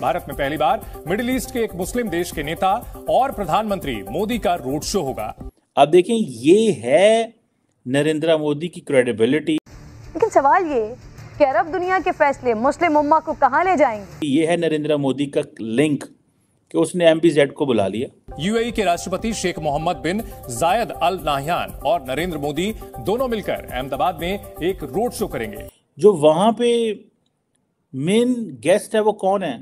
भारत में पहली बार middle east के एक मुस्लिम देश के नेता और प्रधानमंत्री मोदी का रोड शो होगा अब देखें ये है नरेंद्र मोदी की क्रेडिबिलिटी लेकिन सवाल ये कि अरब दुनिया के फैसले मुस्लिम उम्मा को कहाँ ले जाएंगे ये है नरेंद्र मोदी का लिंक कि उसने एम को बुला लिया यूएई e के राष्ट्रपति शेख मोहम्मद बिन जायद अल नाहयान और नरेंद्र मोदी दोनों मिलकर अहमदाबाद में एक रोड शो करेंगे जो वहां पे मेन गेस्ट है वो कौन है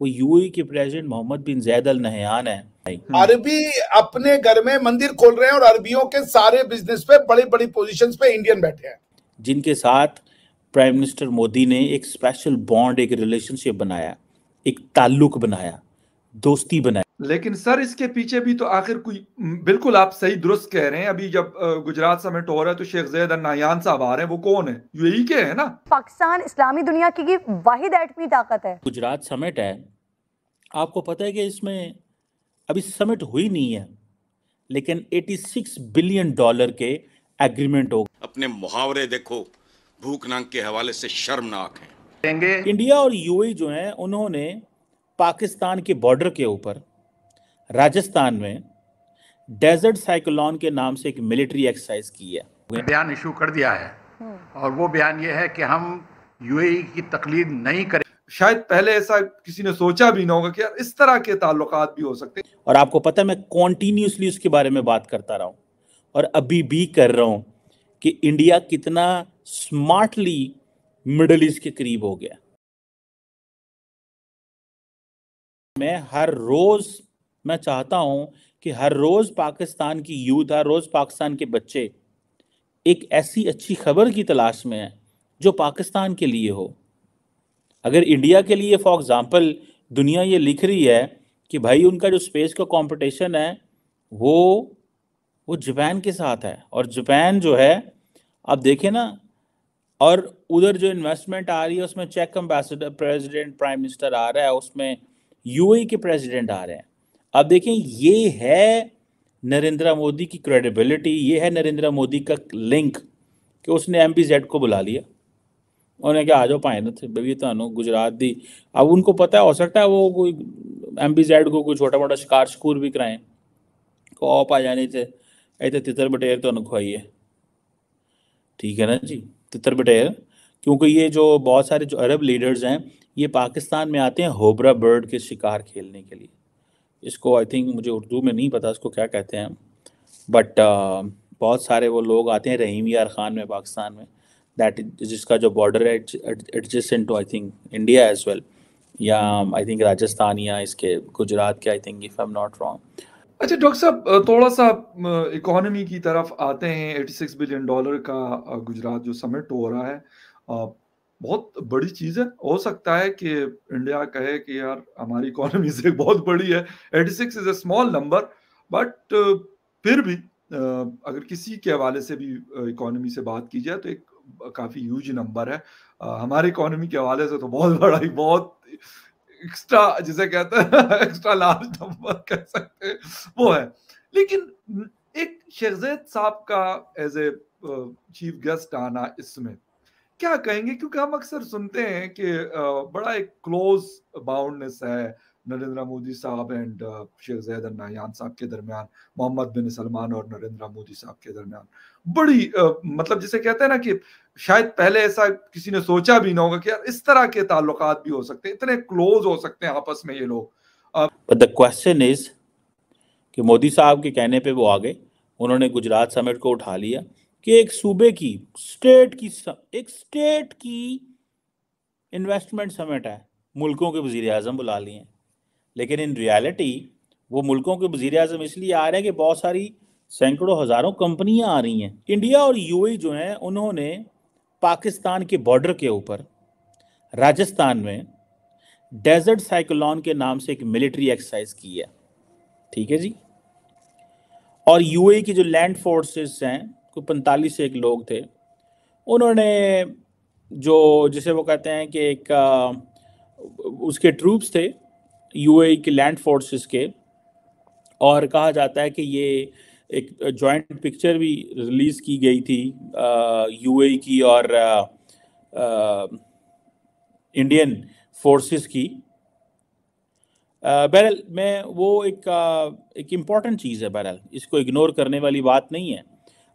वो यूएई के president Mohammed bin Zayed Al Nahyan है हम्म। अरबी अपने घर में मंदिर खोल रहे हैं और अरबियों के सारे बिजनेस पे बड़ी बड़ी पोजिशन पे इंडियन बैठे हैं जिनके साथ प्राइम मिनिस्टर मोदी ने एक स्पेशल बॉन्ड एक रिलेशनशिप बनाया एक ताल्लुक बनाया दोस्ती बनाया लेकिन सर इसके पीछे भी तो आखिर कोई बिल्कुल आप सही दुरुस्त कह रहे हैं अभी जब गुजरात समिट हो रहा है तो शेख जैद नायान साहब आ रहे हैं वो कौन है यूएई e के है ना पाकिस्तान इस्लामी दुनिया की वाहिद एटमी ताकत है गुजरात समेट है आपको पता है कि इसमें अभी समिट हुई नहीं है लेकिन 86 बिलियन डॉलर के एग्रीमेंट हो अपने मुहावरे देखो भूख नंग के हवाले से शर्मनाक है इंडिया और यूएई e जो है उन्होंने पाकिस्तान के बॉर्डर के ऊपर राजस्थान में डेजर्ट साइक्लोन के नाम से एक मिलिट्री एक्सरसाइज की है बयान इशू कर दिया है और वो बयान ये है कि हम यूएई की तकलीफ नहीं करें शायद पहले ऐसा किसी ने सोचा भी ना होगा कि यार इस तरह के ताल्लुक भी हो सकते हैं और आपको पता है मैं कॉन्टीन्यूसली उसके बारे में बात करता रहा हूँ और अभी भी कर रहा हूँ कि इंडिया कितना स्मार्टली मिडल ईस्ट के करीब हो गया मैं हर रोज मैं चाहता हूं कि हर रोज़ पाकिस्तान की यूथ हर रोज़ पाकिस्तान के बच्चे एक ऐसी अच्छी खबर की तलाश में है जो पाकिस्तान के लिए हो अगर इंडिया के लिए फॉर एग्ज़ाम्पल दुनिया ये लिख रही है कि भाई उनका जो स्पेस का कंपटीशन है वो वो जापान के साथ है और जापान जो है आप देखें ना और उधर जो इन्वेस्टमेंट आ रही है उसमें चेक एम्बेसडर प्रेसिडेंट प्राइम मिनिस्टर आ रहा है उसमें यूएई e के प्रेसिडेंट आ रहे हैं आप देखें ये है नरेंद्र मोदी की क्रेडिबिलिटी ये है नरेंद्र मोदी का लिंक कि उसने एम पी जेड को बुला लिया उन्होंने कहा आ जाओ पाए ना थे भी तो गुजरात दी अब उनको पता है हो सकता है वो कोई एम पी जेड को कोई छोटा मोटा शिकार शकूर भी कराएं को आप आ जाने थे ऐसे तो तितर बटेर तो खुआइए ठीक है ना जी तितर बटेर क्योंकि ये जो बहुत सारे जो अरब लीडर्स हैं ये पाकिस्तान में आते हैं होबरा बर्ड के शिकार खेलने के लिए इसको आई थिंक मुझे उर्दू में नहीं पता इसको क्या कहते हैं बट uh, बहुत सारे वो लोग आते हैं रहीम यार खान में पाकिस्तान में दैट जिसका जो बॉर्डर है adjacent to I think India as well या आई थिंक राजस्थान या इसके गुजरात के I think if I am not wrong अच्छा डॉक्टर साहब थोड़ा सा इकोनॉमी की तरफ आते हैं 86 बिलियन डॉलर का गुजरात जो समिट हो रहा है बहुत बड़ी चीज है हो सकता है कि इंडिया कहे कि यार हमारी इकोनॉमी से बहुत बड़ी है eighty six is a small number but फिर भी अगर किसी के हवाले से भी इकोनॉमी से बात की जाए तो एक काफ़ी ह्यूज नंबर है हमारी इकोनॉमी के हवाले से तो बहुत बड़ा ही बहुत एक्स्ट्रा जिसे कहते हैं एक्स्ट्रा लार्ज नंबर कह सकते हैं वो है लेकिन एक शेखजैद साहब का एज ए चीफ गेस्ट आना इसमें क्या कहेंगे क्योंकि हम अक्सर सुनते हैं कि बड़ा एक क्लोज बाउंडनेस है नरेंद्र मोदी साहब एंड शेख जैद नायान साहब के दरमियान मोहम्मद बिन सलमान और नरेंद्र मोदी साहब के दरमियान बड़ी आ, मतलब जिसे कहते हैं ना कि शायद पहले ऐसा किसी ने सोचा भी ना होगा कि यार इस तरह के ताल्लुक भी हो सकते हैं इतने क्लोज हो सकते हैं आपस में ये लोग द क्वेश्चन इज कि मोदी साहब के कहने पे वो आ गए उन्होंने गुजरात समिट को उठा लिया कि एक सूबे की स्टेट की एक स्टेट की इन्वेस्टमेंट समिट है मुल्कों के वजीर अजम बुला लिए हैं लेकिन इन रियलिटी वो मुल्कों के वजीर अजम इसलिए आ रहे हैं कि बहुत सारी सैकड़ों हज़ारों कंपनियां आ रही हैं इंडिया और यूएई जो हैं उन्होंने पाकिस्तान के बॉर्डर के ऊपर राजस्थान में डेजर्ट साइक्लोन के नाम से एक मिलिट्री एक्सरसाइज की है ठीक है जी और यूएई की जो लैंड फोर्सेस हैं कोई पैंतालीस एक लोग थे उन्होंने जो जिसे वो कहते हैं कि एक उसके ट्रूप्स थे यूएई e के लैंड फोर्सेस के और कहा जाता है कि ये एक जॉइंट पिक्चर भी रिलीज़ की गई थी यूएई e की और आ, आ, इंडियन फोर्सेस की बहरहाल मैं वो एक आ, एक इम्पॉर्टेंट चीज़ है बहरहाल इसको इग्नोर करने वाली बात नहीं है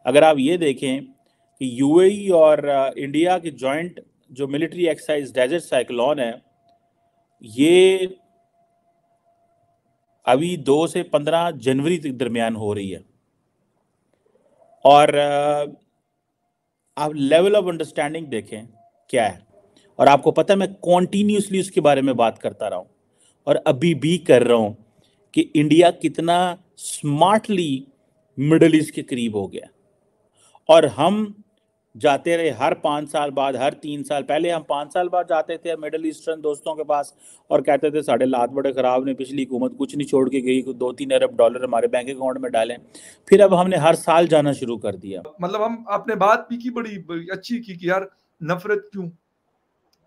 अगर आप ये देखें कि यूएई e और इंडिया की जॉइंट जो मिलिट्री एक्सरसाइज डेजर्ट साइक्लोन है ये अभी दो से पंद्रह जनवरी के दरमियान हो रही है और आप लेवल ऑफ अंडरस्टैंडिंग देखें क्या है और आपको पता है मैं कॉन्टीन्यूसली उसके बारे में बात करता रहा हूँ और अभी भी कर रहा हूँ कि इंडिया कितना स्मार्टली मिडल ईस्ट के करीब हो गया और हम जाते रहे हर पाँच साल बाद हर तीन साल पहले हम पाँच साल बाद जाते थे मिडल ईस्टर्न दोस्तों के पास और कहते थे साढ़े लात बड़े ख़राब ने पिछली हुकूमत कुछ नहीं छोड़ के गई दो तीन अरब डॉलर हमारे बैंक अकाउंट में डाले फिर अब हमने हर साल जाना शुरू कर दिया मतलब हम आपने बात भी की बड़ी, बड़ी अच्छी की कि यार नफरत क्यों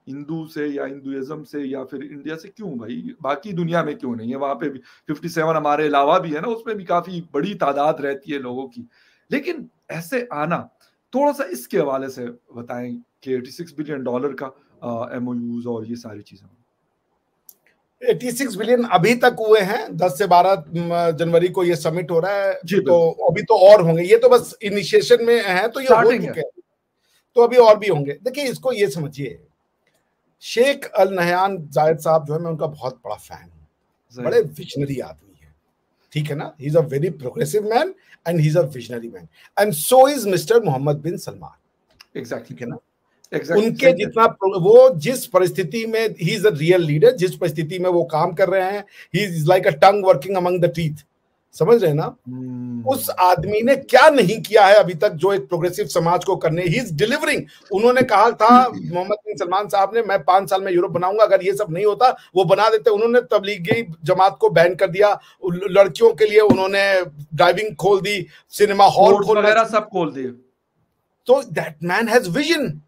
हिंदू से या हिंदुज़म से या फिर इंडिया से क्यों भाई बाकी दुनिया में क्यों नहीं है वहाँ पे भी फिफ्टी सेवन हमारे अलावा भी है ना उसमें भी काफ़ी बड़ी तादाद रहती है लोगों की लेकिन ऐसे आना थोड़ा सा इसके हवाले से बताएं कि 86 बिलियन डॉलर का एम uh, और ये सारी चीजें 86 बिलियन अभी तक हुए हैं 10 से 12 जनवरी को ये समिट हो रहा है तो अभी तो और होंगे ये तो बस इनिशिएशन में है तो ये हो चुके हैं तो अभी और भी होंगे देखिए इसको ये समझिए शेख अल नहयान जायद साहब जो है मैं उनका बहुत बड़ा फैन हूँ बड़े विजनरी आदमी ठीक है ना he is a very progressive man and he is a visionary man and so is mister Mohammed bin Salman exactly है ना Exactly, उनके exactly. जितना वो जिस परिस्थिति में he is a real leader जिस परिस्थिति में वो काम कर रहे हैं he is like a tongue working among the teeth समझ रहे ना हम्म। उस आदमी ने क्या नहीं किया है अभी तक जो एक प्रोग्रेसिव समाज को करने ही डिलीवरिंग उन्होंने कहा था मोहम्मद बिन सलमान साहब ने मैं पांच साल में यूरोप बनाऊंगा अगर ये सब नहीं होता वो बना देते उन्होंने तबलीगी जमात को बैन कर दिया लड़कियों के लिए उन्होंने ड्राइविंग खोल दी सिनेमा हॉल खोल वगैरह सब खोल दिए तो दैट मैन हैज विजन